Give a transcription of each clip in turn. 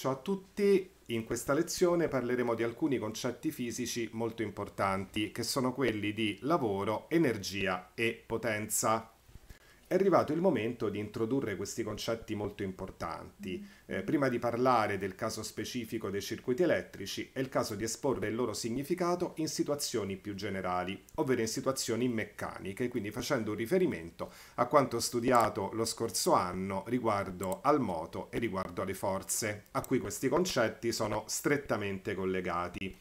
Ciao a tutti, in questa lezione parleremo di alcuni concetti fisici molto importanti che sono quelli di lavoro, energia e potenza è arrivato il momento di introdurre questi concetti molto importanti. Mm. Eh, prima di parlare del caso specifico dei circuiti elettrici, è il caso di esporre il loro significato in situazioni più generali, ovvero in situazioni meccaniche, quindi facendo un riferimento a quanto studiato lo scorso anno riguardo al moto e riguardo alle forze, a cui questi concetti sono strettamente collegati.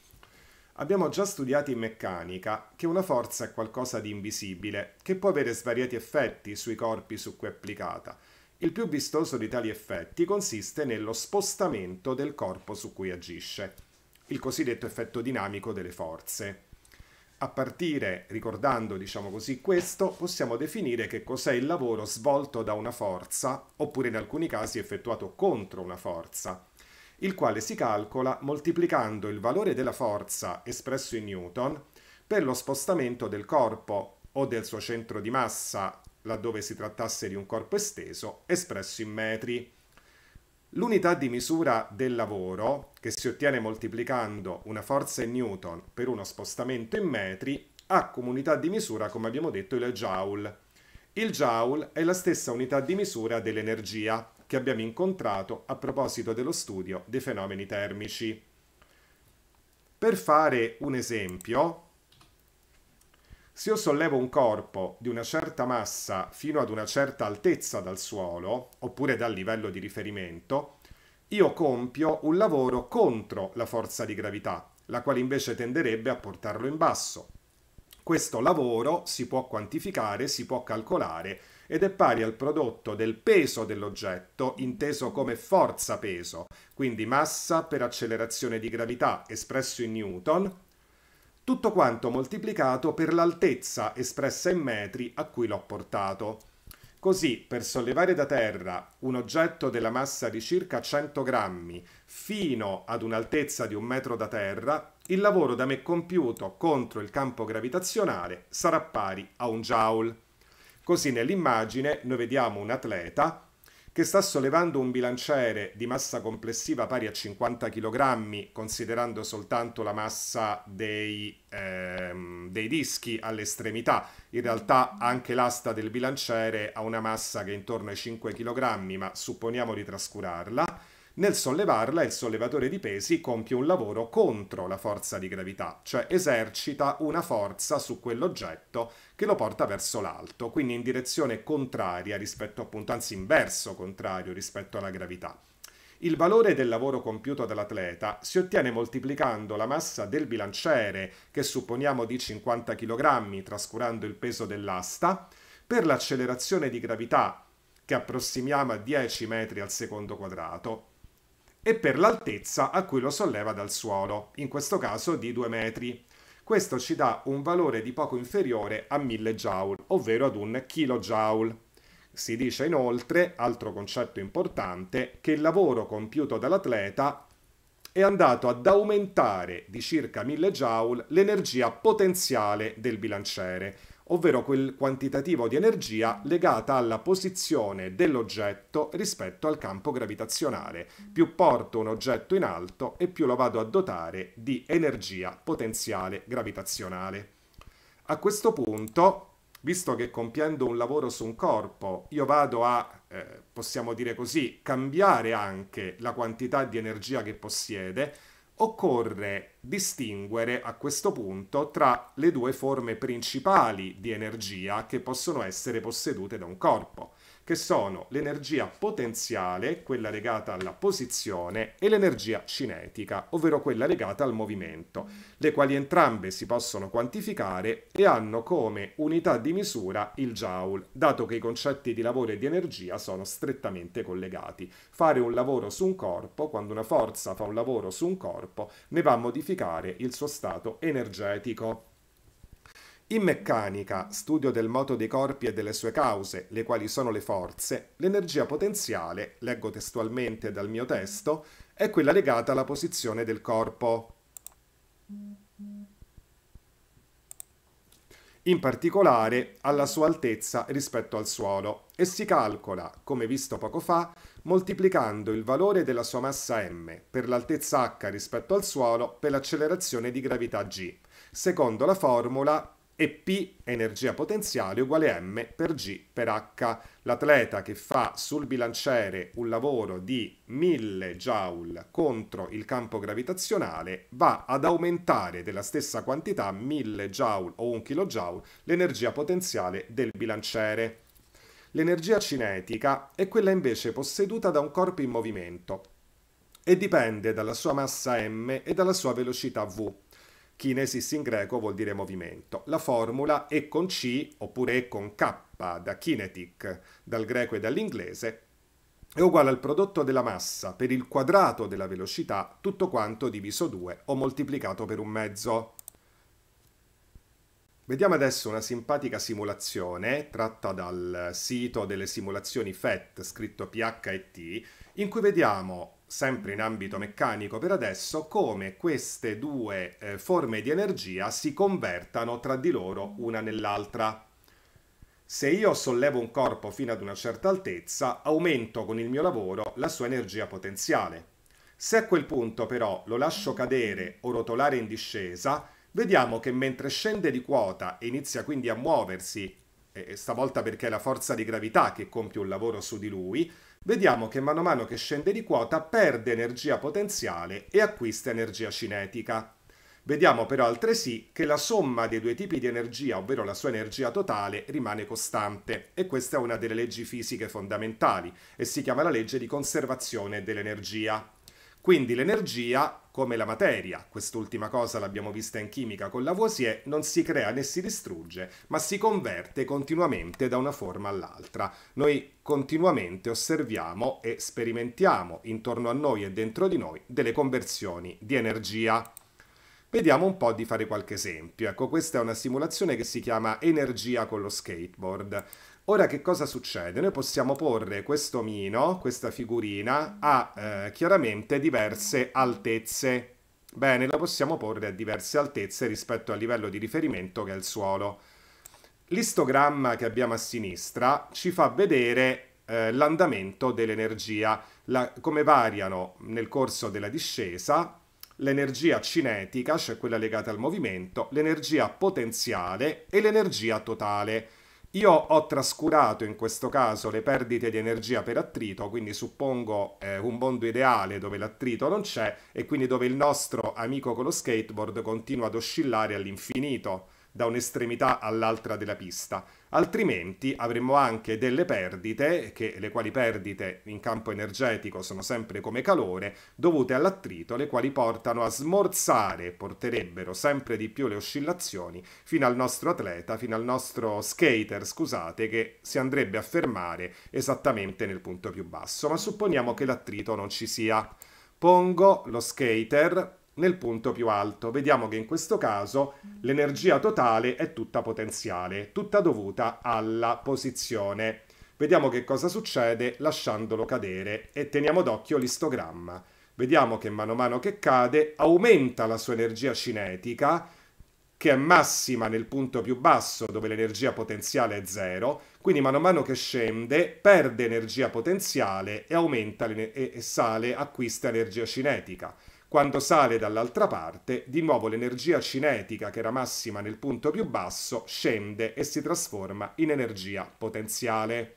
Abbiamo già studiato in meccanica che una forza è qualcosa di invisibile, che può avere svariati effetti sui corpi su cui è applicata. Il più vistoso di tali effetti consiste nello spostamento del corpo su cui agisce, il cosiddetto effetto dinamico delle forze. A partire, ricordando diciamo così, questo, possiamo definire che cos'è il lavoro svolto da una forza, oppure in alcuni casi effettuato contro una forza il quale si calcola moltiplicando il valore della forza espresso in Newton per lo spostamento del corpo o del suo centro di massa, laddove si trattasse di un corpo esteso, espresso in metri. L'unità di misura del lavoro, che si ottiene moltiplicando una forza in Newton per uno spostamento in metri, ha come unità di misura, come abbiamo detto, il joule. Il joule è la stessa unità di misura dell'energia, che abbiamo incontrato a proposito dello studio dei fenomeni termici. Per fare un esempio, se io sollevo un corpo di una certa massa fino ad una certa altezza dal suolo, oppure dal livello di riferimento, io compio un lavoro contro la forza di gravità, la quale invece tenderebbe a portarlo in basso. Questo lavoro si può quantificare, si può calcolare ed è pari al prodotto del peso dell'oggetto inteso come forza peso, quindi massa per accelerazione di gravità espresso in newton, tutto quanto moltiplicato per l'altezza espressa in metri a cui l'ho portato. Così, per sollevare da terra un oggetto della massa di circa 100 grammi fino ad un'altezza di un metro da terra, il lavoro da me compiuto contro il campo gravitazionale sarà pari a un joule. Così nell'immagine noi vediamo un atleta che sta sollevando un bilanciere di massa complessiva pari a 50 kg, considerando soltanto la massa dei, ehm, dei dischi all'estremità. In realtà anche l'asta del bilanciere ha una massa che è intorno ai 5 kg, ma supponiamo di trascurarla. Nel sollevarla il sollevatore di pesi compie un lavoro contro la forza di gravità, cioè esercita una forza su quell'oggetto che lo porta verso l'alto, quindi in direzione contraria rispetto appunto, anzi inverso contrario rispetto alla gravità. Il valore del lavoro compiuto dall'atleta si ottiene moltiplicando la massa del bilanciere, che supponiamo di 50 kg, trascurando il peso dell'asta, per l'accelerazione di gravità, che approssimiamo a 10 metri al secondo quadrato, e per l'altezza a cui lo solleva dal suolo, in questo caso di 2 metri. Questo ci dà un valore di poco inferiore a 1000 joule, ovvero ad un kilojoule. Si dice inoltre, altro concetto importante, che il lavoro compiuto dall'atleta è andato ad aumentare di circa 1000 joule l'energia potenziale del bilanciere, ovvero quel quantitativo di energia legata alla posizione dell'oggetto rispetto al campo gravitazionale. Più porto un oggetto in alto e più lo vado a dotare di energia potenziale gravitazionale. A questo punto, visto che compiendo un lavoro su un corpo io vado a, eh, possiamo dire così, cambiare anche la quantità di energia che possiede, Occorre distinguere a questo punto tra le due forme principali di energia che possono essere possedute da un corpo che sono l'energia potenziale, quella legata alla posizione, e l'energia cinetica, ovvero quella legata al movimento, le quali entrambe si possono quantificare e hanno come unità di misura il joule, dato che i concetti di lavoro e di energia sono strettamente collegati. Fare un lavoro su un corpo, quando una forza fa un lavoro su un corpo, ne va a modificare il suo stato energetico. In meccanica, studio del moto dei corpi e delle sue cause, le quali sono le forze, l'energia potenziale, leggo testualmente dal mio testo, è quella legata alla posizione del corpo. in particolare alla sua altezza rispetto al suolo, e si calcola, come visto poco fa, moltiplicando il valore della sua massa m per l'altezza h rispetto al suolo per l'accelerazione di gravità g, secondo la formula e P energia potenziale uguale M per G per H. L'atleta che fa sul bilanciere un lavoro di 1000 Joule contro il campo gravitazionale va ad aumentare della stessa quantità 1000 Joule o 1 kJ l'energia potenziale del bilanciere. L'energia cinetica è quella invece posseduta da un corpo in movimento e dipende dalla sua massa m e dalla sua velocità v. Kinesis in greco vuol dire movimento. La formula E con C oppure E con K da kinetic, dal greco e dall'inglese, è uguale al prodotto della massa per il quadrato della velocità tutto quanto diviso 2 o moltiplicato per un mezzo. Vediamo adesso una simpatica simulazione tratta dal sito delle simulazioni FET scritto PHET in cui vediamo sempre in ambito meccanico per adesso, come queste due eh, forme di energia si convertano tra di loro una nell'altra. Se io sollevo un corpo fino ad una certa altezza, aumento con il mio lavoro la sua energia potenziale. Se a quel punto però lo lascio cadere o rotolare in discesa, vediamo che mentre scende di quota e inizia quindi a muoversi, eh, stavolta perché è la forza di gravità che compie un lavoro su di lui, vediamo che mano a mano che scende di quota perde energia potenziale e acquista energia cinetica. Vediamo però altresì che la somma dei due tipi di energia, ovvero la sua energia totale, rimane costante e questa è una delle leggi fisiche fondamentali e si chiama la legge di conservazione dell'energia. Quindi l'energia, come la materia, quest'ultima cosa l'abbiamo vista in chimica con Lavoisier, non si crea né si distrugge, ma si converte continuamente da una forma all'altra. Noi continuamente osserviamo e sperimentiamo intorno a noi e dentro di noi delle conversioni di energia. Vediamo un po' di fare qualche esempio. Ecco, questa è una simulazione che si chiama energia con lo skateboard. Ora che cosa succede? Noi possiamo porre questo omino, questa figurina, a eh, chiaramente diverse altezze. Bene, la possiamo porre a diverse altezze rispetto al livello di riferimento che è il suolo. L'istogramma che abbiamo a sinistra ci fa vedere eh, l'andamento dell'energia, la, come variano nel corso della discesa l'energia cinetica, cioè quella legata al movimento, l'energia potenziale e l'energia totale io ho trascurato in questo caso le perdite di energia per attrito, quindi suppongo eh, un mondo ideale dove l'attrito non c'è e quindi dove il nostro amico con lo skateboard continua ad oscillare all'infinito da un'estremità all'altra della pista, altrimenti avremmo anche delle perdite, che, le quali perdite in campo energetico sono sempre come calore, dovute all'attrito, le quali portano a smorzare, porterebbero sempre di più le oscillazioni fino al nostro atleta, fino al nostro skater, scusate, che si andrebbe a fermare esattamente nel punto più basso, ma supponiamo che l'attrito non ci sia. Pongo lo skater nel punto più alto. Vediamo che in questo caso l'energia totale è tutta potenziale, tutta dovuta alla posizione. Vediamo che cosa succede lasciandolo cadere e teniamo d'occhio l'istogramma. Vediamo che mano a mano che cade aumenta la sua energia cinetica che è massima nel punto più basso dove l'energia potenziale è zero, quindi mano a mano che scende perde energia potenziale e aumenta e sale, acquista energia cinetica. Quando sale dall'altra parte, di nuovo l'energia cinetica, che era massima nel punto più basso, scende e si trasforma in energia potenziale.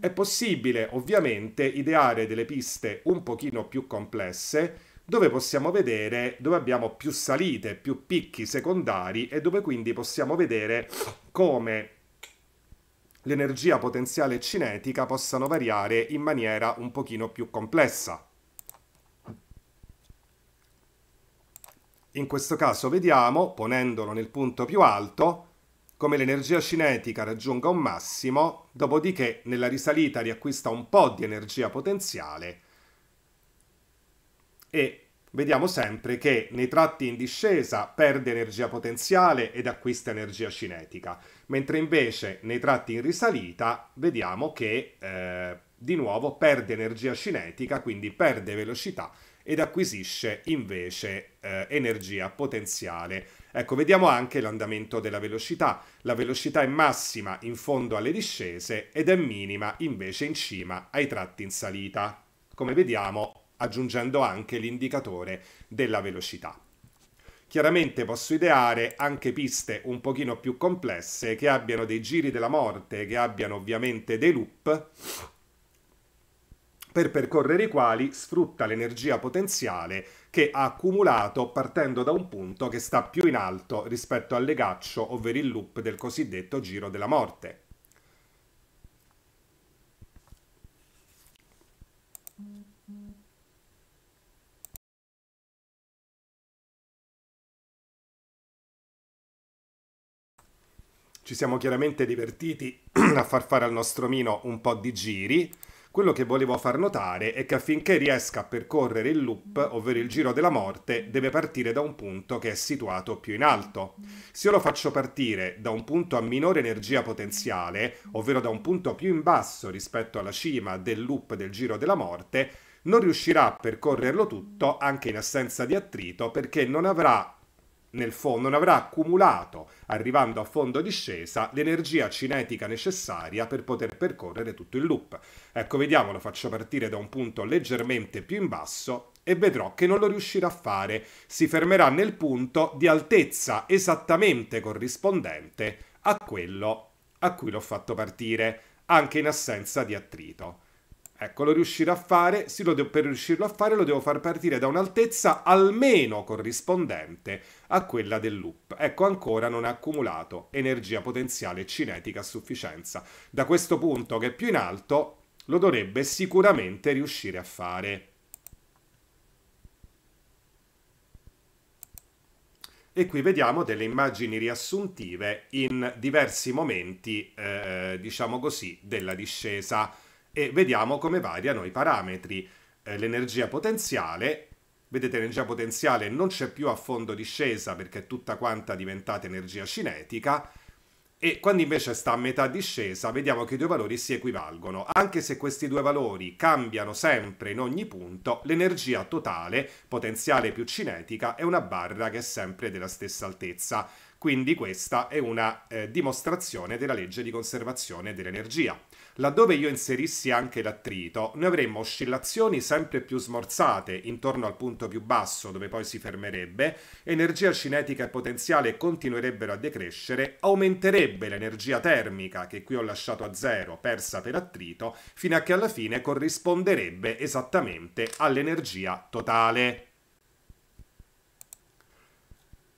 È possibile ovviamente ideare delle piste un pochino più complesse dove possiamo vedere dove abbiamo più salite, più picchi secondari e dove quindi possiamo vedere come l'energia potenziale cinetica possano variare in maniera un pochino più complessa. In questo caso vediamo, ponendolo nel punto più alto, come l'energia cinetica raggiunga un massimo, dopodiché nella risalita riacquista un po' di energia potenziale e vediamo sempre che nei tratti in discesa perde energia potenziale ed acquista energia cinetica, mentre invece nei tratti in risalita vediamo che eh, di nuovo perde energia cinetica, quindi perde velocità ed acquisisce invece eh, energia potenziale. Ecco, vediamo anche l'andamento della velocità. La velocità è massima in fondo alle discese ed è minima invece in cima ai tratti in salita, come vediamo aggiungendo anche l'indicatore della velocità. Chiaramente posso ideare anche piste un pochino più complesse che abbiano dei giri della morte, che abbiano ovviamente dei loop per percorrere i quali sfrutta l'energia potenziale che ha accumulato partendo da un punto che sta più in alto rispetto al legaccio, ovvero il loop del cosiddetto giro della morte. Ci siamo chiaramente divertiti a far fare al nostro Mino un po' di giri, quello che volevo far notare è che affinché riesca a percorrere il loop, ovvero il giro della morte, deve partire da un punto che è situato più in alto. Se io lo faccio partire da un punto a minore energia potenziale, ovvero da un punto più in basso rispetto alla cima del loop del giro della morte, non riuscirà a percorrerlo tutto anche in assenza di attrito perché non avrà nel fondo non avrà accumulato, arrivando a fondo discesa, l'energia cinetica necessaria per poter percorrere tutto il loop. Ecco, vediamo, lo faccio partire da un punto leggermente più in basso e vedrò che non lo riuscirà a fare. Si fermerà nel punto di altezza esattamente corrispondente a quello a cui l'ho fatto partire, anche in assenza di attrito. Ecco, lo riuscirò a fare, sì, devo, per riuscirlo a fare lo devo far partire da un'altezza almeno corrispondente a quella del loop. Ecco, ancora non ha accumulato energia potenziale cinetica a sufficienza. Da questo punto che è più in alto lo dovrebbe sicuramente riuscire a fare. E qui vediamo delle immagini riassuntive in diversi momenti, eh, diciamo così, della discesa e vediamo come variano i parametri. Eh, l'energia potenziale, vedete l'energia potenziale non c'è più a fondo discesa perché è tutta quanta diventata energia cinetica e quando invece sta a metà discesa vediamo che i due valori si equivalgono. Anche se questi due valori cambiano sempre in ogni punto, l'energia totale, potenziale più cinetica, è una barra che è sempre della stessa altezza. Quindi questa è una eh, dimostrazione della legge di conservazione dell'energia. Laddove io inserissi anche l'attrito, noi avremmo oscillazioni sempre più smorzate intorno al punto più basso dove poi si fermerebbe, energia cinetica e potenziale continuerebbero a decrescere, aumenterebbe l'energia termica che qui ho lasciato a zero, persa per attrito, fino a che alla fine corrisponderebbe esattamente all'energia totale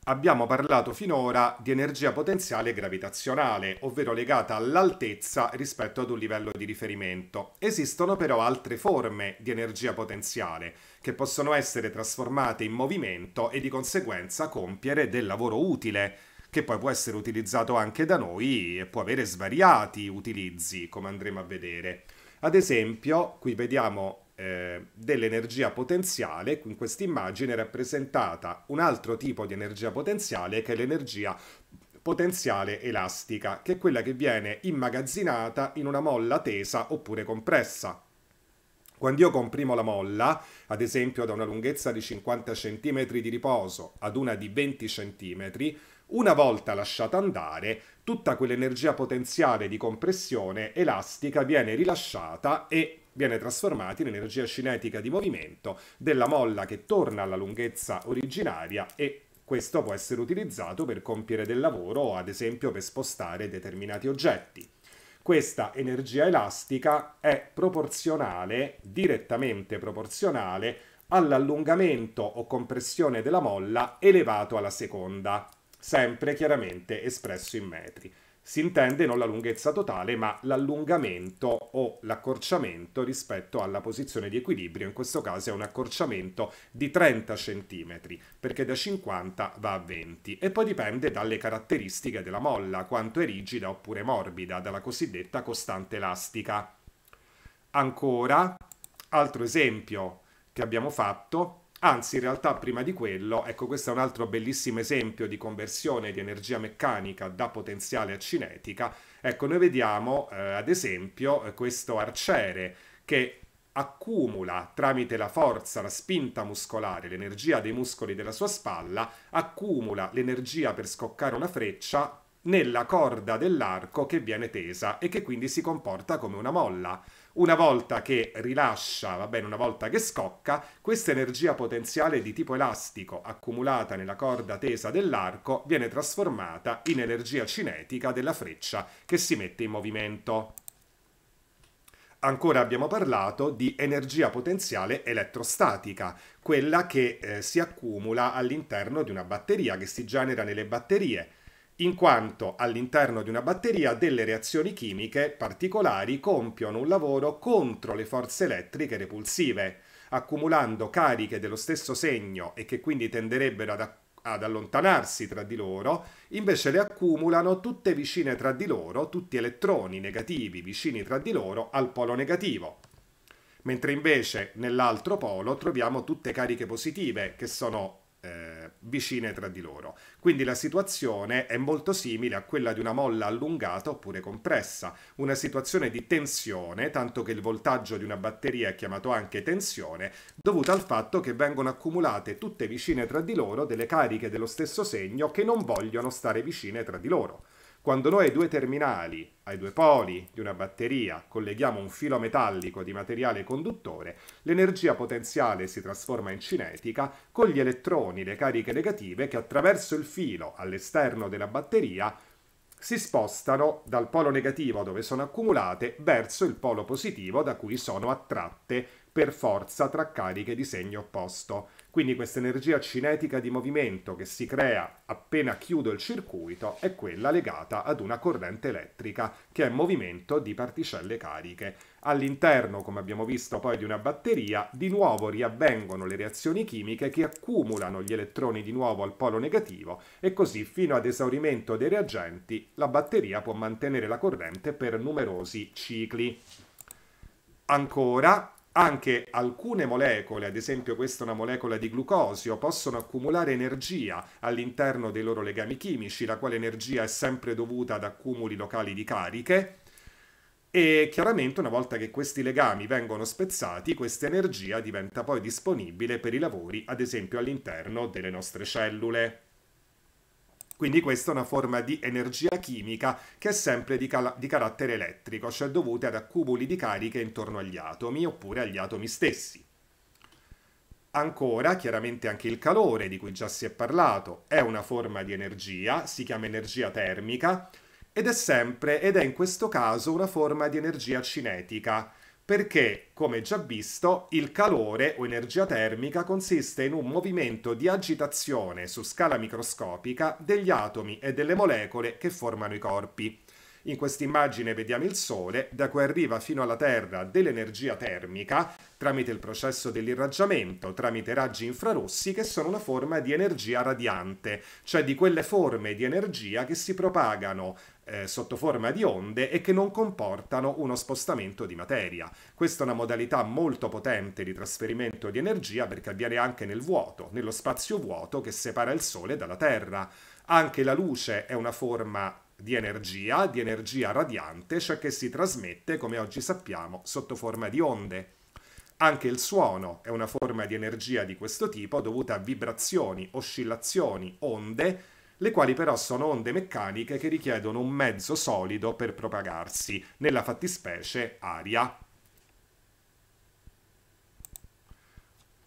abbiamo parlato finora di energia potenziale gravitazionale, ovvero legata all'altezza rispetto ad un livello di riferimento. Esistono però altre forme di energia potenziale che possono essere trasformate in movimento e di conseguenza compiere del lavoro utile, che poi può essere utilizzato anche da noi e può avere svariati utilizzi, come andremo a vedere. Ad esempio, qui vediamo eh, dell'energia potenziale, in questa immagine è rappresentata un altro tipo di energia potenziale che è l'energia potenziale elastica, che è quella che viene immagazzinata in una molla tesa oppure compressa. Quando io comprimo la molla, ad esempio da una lunghezza di 50 cm di riposo ad una di 20 cm, una volta lasciata andare, tutta quell'energia potenziale di compressione elastica viene rilasciata e viene trasformato in energia cinetica di movimento della molla che torna alla lunghezza originaria e questo può essere utilizzato per compiere del lavoro o ad esempio per spostare determinati oggetti. Questa energia elastica è proporzionale, direttamente proporzionale, all'allungamento o compressione della molla elevato alla seconda, sempre chiaramente espresso in metri. Si intende non la lunghezza totale, ma l'allungamento o l'accorciamento rispetto alla posizione di equilibrio, in questo caso è un accorciamento di 30 cm, perché da 50 va a 20, e poi dipende dalle caratteristiche della molla, quanto è rigida oppure morbida, dalla cosiddetta costante elastica. Ancora, altro esempio che abbiamo fatto, Anzi, in realtà prima di quello, ecco questo è un altro bellissimo esempio di conversione di energia meccanica da potenziale a cinetica. Ecco, noi vediamo eh, ad esempio eh, questo arciere che accumula tramite la forza, la spinta muscolare, l'energia dei muscoli della sua spalla, accumula l'energia per scoccare una freccia nella corda dell'arco che viene tesa e che quindi si comporta come una molla. Una volta che rilascia, va bene, una volta che scocca, questa energia potenziale di tipo elastico accumulata nella corda tesa dell'arco viene trasformata in energia cinetica della freccia che si mette in movimento. Ancora abbiamo parlato di energia potenziale elettrostatica, quella che eh, si accumula all'interno di una batteria, che si genera nelle batterie in quanto all'interno di una batteria delle reazioni chimiche particolari compiono un lavoro contro le forze elettriche repulsive, accumulando cariche dello stesso segno e che quindi tenderebbero ad, ad allontanarsi tra di loro, invece le accumulano tutte vicine tra di loro, tutti elettroni negativi vicini tra di loro al polo negativo mentre invece nell'altro polo troviamo tutte cariche positive che sono vicine tra di loro. Quindi la situazione è molto simile a quella di una molla allungata oppure compressa, una situazione di tensione, tanto che il voltaggio di una batteria è chiamato anche tensione, dovuta al fatto che vengono accumulate tutte vicine tra di loro delle cariche dello stesso segno che non vogliono stare vicine tra di loro. Quando noi ai due terminali, ai due poli di una batteria, colleghiamo un filo metallico di materiale conduttore, l'energia potenziale si trasforma in cinetica con gli elettroni, le cariche negative che attraverso il filo all'esterno della batteria si spostano dal polo negativo dove sono accumulate verso il polo positivo da cui sono attratte per forza tra cariche di segno opposto. Quindi questa energia cinetica di movimento che si crea appena chiudo il circuito è quella legata ad una corrente elettrica, che è movimento di particelle cariche. All'interno, come abbiamo visto poi di una batteria, di nuovo riavvengono le reazioni chimiche che accumulano gli elettroni di nuovo al polo negativo e così fino ad esaurimento dei reagenti la batteria può mantenere la corrente per numerosi cicli. Ancora, anche alcune molecole, ad esempio questa è una molecola di glucosio, possono accumulare energia all'interno dei loro legami chimici, la quale energia è sempre dovuta ad accumuli locali di cariche e chiaramente una volta che questi legami vengono spezzati, questa energia diventa poi disponibile per i lavori, ad esempio all'interno delle nostre cellule. Quindi questa è una forma di energia chimica che è sempre di, cal- di carattere elettrico, cioè dovuta ad accumuli di cariche intorno agli atomi oppure agli atomi stessi. Ancora, chiaramente anche il calore, di cui già si è parlato, è una forma di energia, si chiama energia termica, ed è sempre, ed è in questo caso, una forma di energia cinetica, perché, come già visto, il calore o energia termica consiste in un movimento di agitazione su scala microscopica degli atomi e delle molecole che formano i corpi. In quest'immagine vediamo il Sole, da cui arriva fino alla Terra dell'energia termica tramite il processo dell'irraggiamento, tramite raggi infrarossi che sono una forma di energia radiante, cioè di quelle forme di energia che si propagano eh, sotto forma di onde e che non comportano uno spostamento di materia. Questa è una modalità molto potente di trasferimento di energia perché avviene anche nel vuoto, nello spazio vuoto che separa il Sole dalla Terra. Anche la luce è una forma di energia, di energia radiante, cioè che si trasmette, come oggi sappiamo, sotto forma di onde. Anche il suono è una forma di energia di questo tipo dovuta a vibrazioni, oscillazioni, onde le quali però sono onde meccaniche che richiedono un mezzo solido per propagarsi, nella fattispecie aria.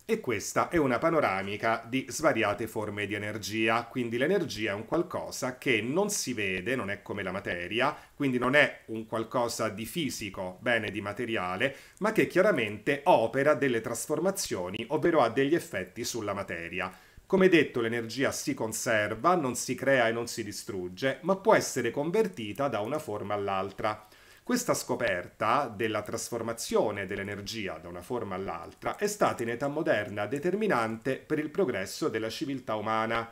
E questa è una panoramica di svariate forme di energia, quindi l'energia è un qualcosa che non si vede, non è come la materia, quindi non è un qualcosa di fisico, bene di materiale, ma che chiaramente opera delle trasformazioni, ovvero ha degli effetti sulla materia. Come detto, l'energia si conserva, non si crea e non si distrugge, ma può essere convertita da una forma all'altra. Questa scoperta della trasformazione dell'energia da una forma all'altra è stata in età moderna determinante per il progresso della civiltà umana.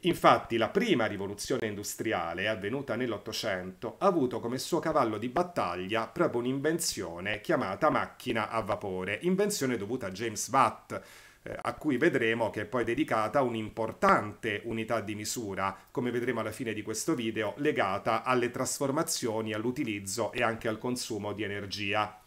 Infatti la prima rivoluzione industriale, avvenuta nell'Ottocento, ha avuto come suo cavallo di battaglia proprio un'invenzione chiamata macchina a vapore, invenzione dovuta a James Watt, eh, a cui vedremo che è poi dedicata un'importante unità di misura, come vedremo alla fine di questo video, legata alle trasformazioni, all'utilizzo e anche al consumo di energia.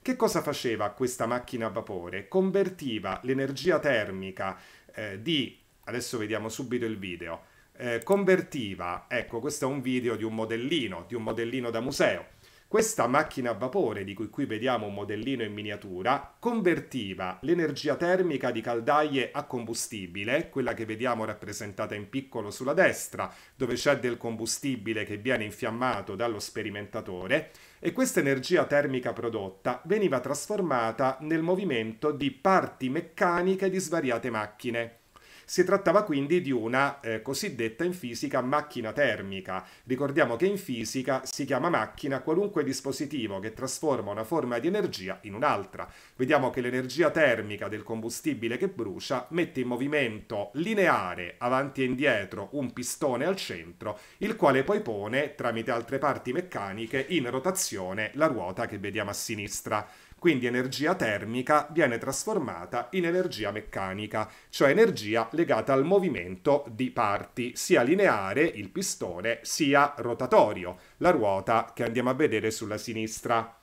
Che cosa faceva questa macchina a vapore? Convertiva l'energia termica eh, di, adesso vediamo subito il video, eh, convertiva, ecco questo è un video di un modellino, di un modellino da museo, questa macchina a vapore, di cui qui vediamo un modellino in miniatura, convertiva l'energia termica di caldaie a combustibile, quella che vediamo rappresentata in piccolo sulla destra, dove c'è del combustibile che viene infiammato dallo sperimentatore, e questa energia termica prodotta veniva trasformata nel movimento di parti meccaniche di svariate macchine. Si trattava quindi di una eh, cosiddetta in fisica macchina termica. Ricordiamo che in fisica si chiama macchina qualunque dispositivo che trasforma una forma di energia in un'altra. Vediamo che l'energia termica del combustibile che brucia mette in movimento lineare avanti e indietro un pistone al centro, il quale poi pone tramite altre parti meccaniche in rotazione la ruota che vediamo a sinistra. Quindi energia termica viene trasformata in energia meccanica, cioè energia legata al movimento di parti, sia lineare, il pistone, sia rotatorio, la ruota che andiamo a vedere sulla sinistra.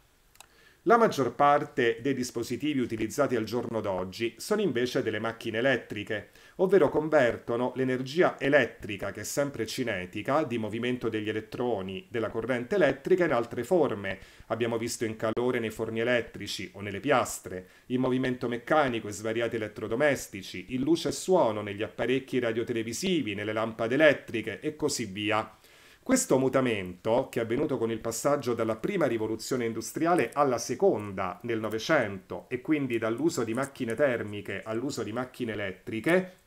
La maggior parte dei dispositivi utilizzati al giorno d'oggi sono invece delle macchine elettriche, ovvero convertono l'energia elettrica, che è sempre cinetica, di movimento degli elettroni della corrente elettrica in altre forme. Abbiamo visto in calore nei forni elettrici o nelle piastre, in movimento meccanico e svariati elettrodomestici, in luce e suono negli apparecchi radiotelevisivi, nelle lampade elettriche e così via. Questo mutamento, che è avvenuto con il passaggio dalla prima rivoluzione industriale alla seconda nel Novecento e quindi dall'uso di macchine termiche all'uso di macchine elettriche,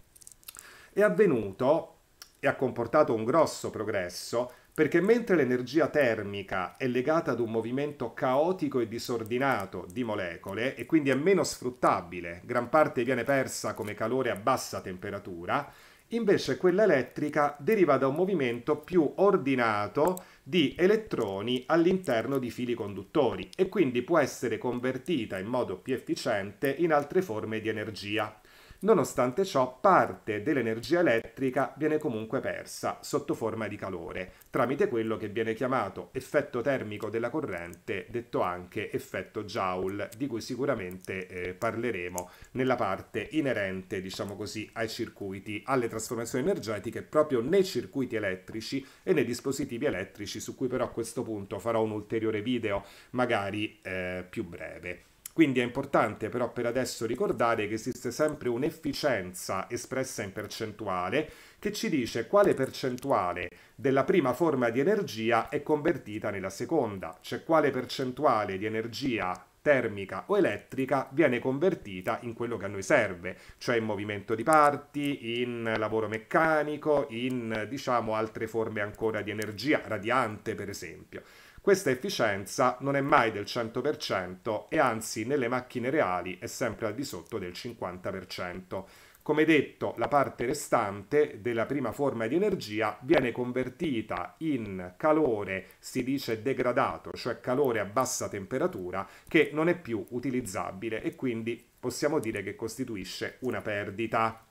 è avvenuto e ha comportato un grosso progresso perché mentre l'energia termica è legata ad un movimento caotico e disordinato di molecole e quindi è meno sfruttabile, gran parte viene persa come calore a bassa temperatura, invece quella elettrica deriva da un movimento più ordinato di elettroni all'interno di fili conduttori e quindi può essere convertita in modo più efficiente in altre forme di energia. Nonostante ciò, parte dell'energia elettrica viene comunque persa sotto forma di calore, tramite quello che viene chiamato effetto termico della corrente, detto anche effetto Joule, di cui sicuramente eh, parleremo nella parte inerente, diciamo così, ai circuiti, alle trasformazioni energetiche proprio nei circuiti elettrici e nei dispositivi elettrici, su cui però a questo punto farò un ulteriore video, magari eh, più breve. Quindi è importante però per adesso ricordare che esiste sempre un'efficienza espressa in percentuale che ci dice quale percentuale della prima forma di energia è convertita nella seconda, cioè quale percentuale di energia termica o elettrica viene convertita in quello che a noi serve, cioè in movimento di parti, in lavoro meccanico, in diciamo altre forme ancora di energia, radiante per esempio. Questa efficienza non è mai del 100% e anzi nelle macchine reali è sempre al di sotto del 50%. Come detto, la parte restante della prima forma di energia viene convertita in calore, si dice degradato, cioè calore a bassa temperatura, che non è più utilizzabile e quindi possiamo dire che costituisce una perdita.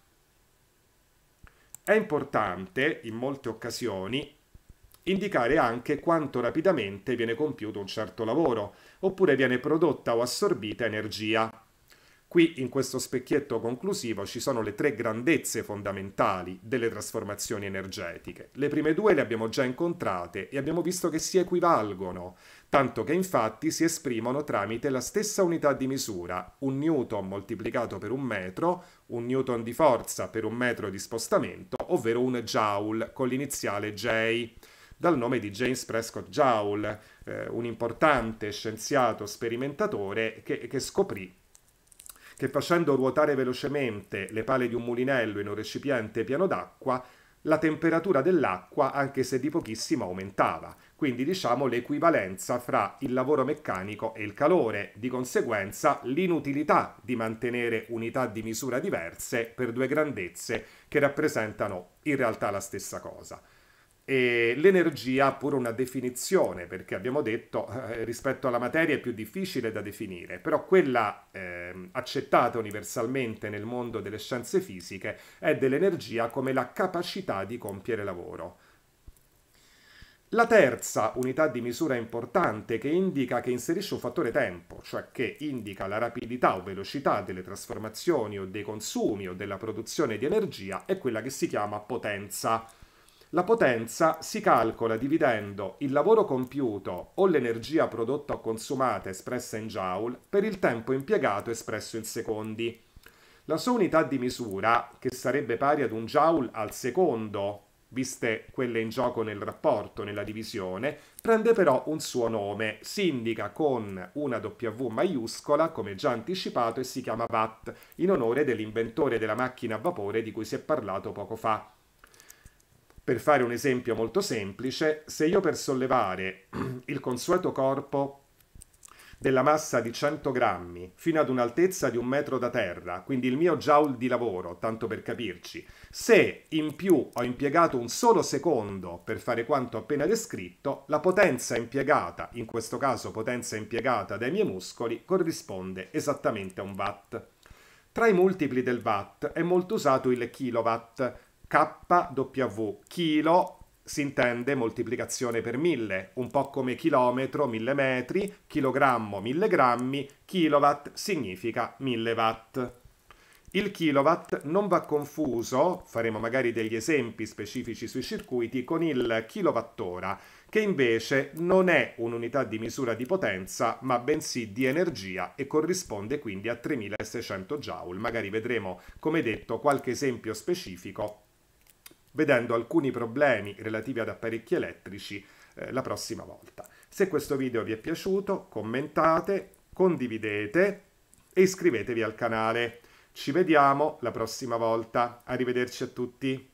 È importante in molte occasioni indicare anche quanto rapidamente viene compiuto un certo lavoro, oppure viene prodotta o assorbita energia. Qui in questo specchietto conclusivo ci sono le tre grandezze fondamentali delle trasformazioni energetiche. Le prime due le abbiamo già incontrate e abbiamo visto che si equivalgono, tanto che infatti si esprimono tramite la stessa unità di misura, un newton moltiplicato per un metro, un newton di forza per un metro di spostamento, ovvero un joule con l'iniziale J dal nome di James Prescott Joule, eh, un importante scienziato sperimentatore che, che scoprì che facendo ruotare velocemente le pale di un mulinello in un recipiente pieno d'acqua, la temperatura dell'acqua, anche se di pochissimo, aumentava, quindi diciamo l'equivalenza fra il lavoro meccanico e il calore, di conseguenza l'inutilità di mantenere unità di misura diverse per due grandezze che rappresentano in realtà la stessa cosa. E l'energia ha pure una definizione, perché abbiamo detto eh, rispetto alla materia è più difficile da definire, però quella eh, accettata universalmente nel mondo delle scienze fisiche è dell'energia come la capacità di compiere lavoro. La terza unità di misura importante che indica che inserisce un fattore tempo, cioè che indica la rapidità o velocità delle trasformazioni o dei consumi o della produzione di energia, è quella che si chiama potenza la potenza si calcola dividendo il lavoro compiuto o l'energia prodotta o consumata espressa in joule per il tempo impiegato espresso in secondi. La sua unità di misura, che sarebbe pari ad un joule al secondo, viste quelle in gioco nel rapporto, nella divisione, prende però un suo nome, si indica con una W maiuscola, come già anticipato, e si chiama Watt, in onore dell'inventore della macchina a vapore di cui si è parlato poco fa. Per fare un esempio molto semplice, se io per sollevare il consueto corpo della massa di 100 grammi fino ad un'altezza di un metro da terra, quindi il mio joule di lavoro, tanto per capirci, se in più ho impiegato un solo secondo per fare quanto appena descritto, la potenza impiegata, in questo caso potenza impiegata dai miei muscoli, corrisponde esattamente a un watt. Tra i multipli del watt è molto usato il kilowatt, KW, chilo si intende moltiplicazione per mille, un po' come chilometro, mille metri, chilogrammo, mille grammi, kilowatt significa mille watt. Il kilowatt non va confuso, faremo magari degli esempi specifici sui circuiti, con il kilowattora, che invece non è un'unità di misura di potenza, ma bensì di energia e corrisponde quindi a 3600 joule. Magari vedremo, come detto, qualche esempio specifico vedendo alcuni problemi relativi ad apparecchi elettrici eh, la prossima volta. Se questo video vi è piaciuto commentate, condividete e iscrivetevi al canale. Ci vediamo la prossima volta. Arrivederci a tutti.